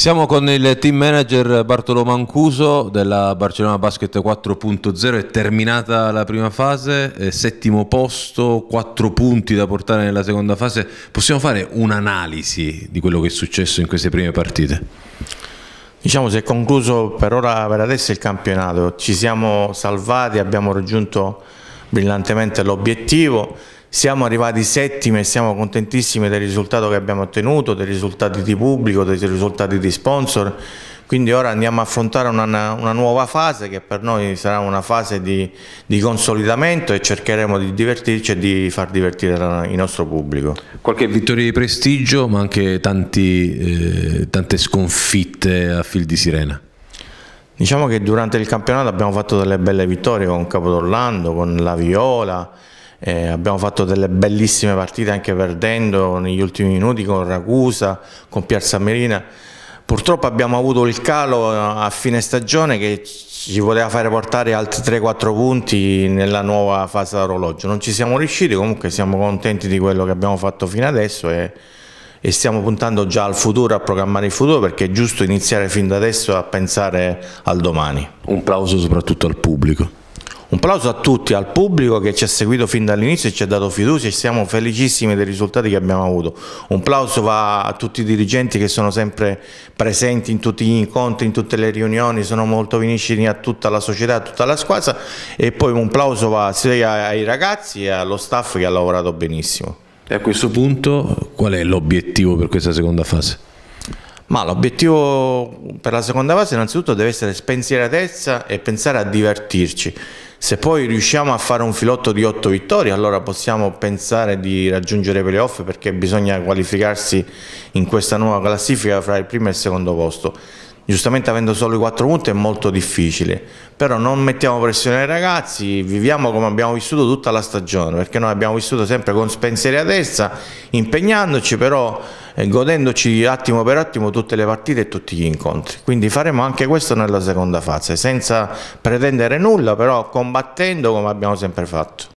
Siamo con il team manager Bartolo Mancuso della Barcellona Basket 4.0, è terminata la prima fase, settimo posto, quattro punti da portare nella seconda fase. Possiamo fare un'analisi di quello che è successo in queste prime partite? Diciamo si è concluso per ora, per adesso il campionato, ci siamo salvati, abbiamo raggiunto brillantemente l'obiettivo siamo arrivati settimi e siamo contentissimi del risultato che abbiamo ottenuto, dei risultati di pubblico, dei risultati di sponsor, quindi ora andiamo a affrontare una, una nuova fase che per noi sarà una fase di, di, consolidamento e cercheremo di divertirci e di far divertire il nostro pubblico. Qualche vittoria di prestigio ma anche tanti, eh, tante sconfitte a fil di sirena. Diciamo che durante il campionato abbiamo fatto delle belle vittorie con Capodorlando, con la Viola, eh, abbiamo fatto delle bellissime partite anche perdendo negli ultimi minuti con Ragusa, con Piazza Merina. Purtroppo abbiamo avuto il calo a fine stagione che ci poteva fare portare altri 3-4 punti nella nuova fase d'orologio. Non ci siamo riusciti, comunque siamo contenti di quello che abbiamo fatto fino adesso e, e stiamo puntando già al futuro, a programmare il futuro perché è giusto iniziare fin da adesso a pensare al domani. Un applauso soprattutto al pubblico. Un applauso a tutti, al pubblico che ci ha seguito fin dall'inizio e ci ha dato fiducia e siamo felicissimi dei risultati che abbiamo avuto. Un applauso va a tutti i dirigenti che sono sempre presenti in tutti gli incontri, in tutte le riunioni, sono molto vicini a tutta la società, a tutta la squadra e poi un applauso va sia ai ragazzi e allo staff che ha lavorato benissimo. E a questo punto qual è l'obiettivo per questa seconda fase? Ma l'obiettivo per la seconda fase innanzitutto deve essere spensieratezza e pensare a divertirci se poi riusciamo a fare un filotto di otto vittorie, allora possiamo pensare di raggiungere i playoff perché bisogna qualificarsi in questa nuova classifica fra il primo e il secondo posto giustamente avendo solo i quattro punti è molto difficile, però non mettiamo pressione ai ragazzi, viviamo come abbiamo vissuto tutta la stagione, perché noi abbiamo vissuto sempre con spensieratezza, impegnandoci però eh, godendoci attimo per attimo tutte le partite e tutti gli incontri, quindi faremo anche questo nella seconda fase, senza pretendere nulla, però combattendo come abbiamo sempre fatto.